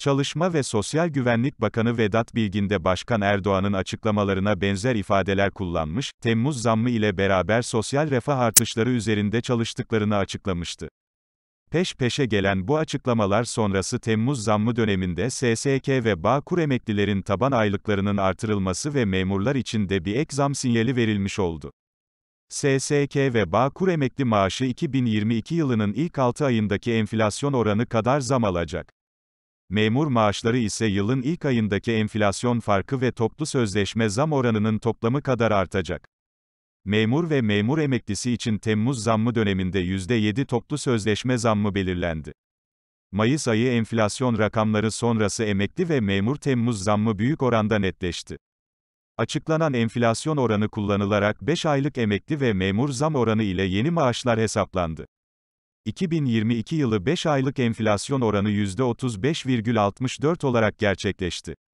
Çalışma ve Sosyal Güvenlik Bakanı Vedat Bilgin de Başkan Erdoğan'ın açıklamalarına benzer ifadeler kullanmış, Temmuz zammı ile beraber sosyal refah artışları üzerinde çalıştıklarını açıklamıştı. Peş peşe gelen bu açıklamalar sonrası Temmuz zammı döneminde SSK ve Bağkur emeklilerin taban aylıklarının artırılması ve memurlar için de bir ek zam sinyali verilmiş oldu. SSK ve Bağkur emekli maaşı 2022 yılının ilk 6 ayındaki enflasyon oranı kadar zam alacak memur maaşları ise yılın ilk ayındaki enflasyon farkı ve toplu sözleşme zam oranının toplamı kadar artacak. Memur ve memur emeklisi için Temmuz zammı döneminde %7 toplu sözleşme zammı belirlendi. Mayıs ayı enflasyon rakamları sonrası emekli ve memur Temmuz zammı büyük oranda netleşti. Açıklanan enflasyon oranı kullanılarak 5 aylık emekli ve memur zam oranı ile yeni maaşlar hesaplandı. 2022 yılı 5 aylık enflasyon oranı %35,64 olarak gerçekleşti.